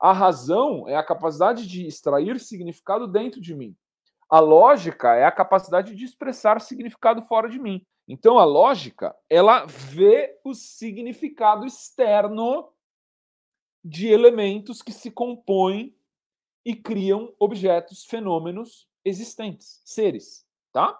A razão é a capacidade de extrair significado dentro de mim. A lógica é a capacidade de expressar significado fora de mim. Então a lógica, ela vê o significado externo de elementos que se compõem e criam objetos, fenômenos existentes, seres, tá?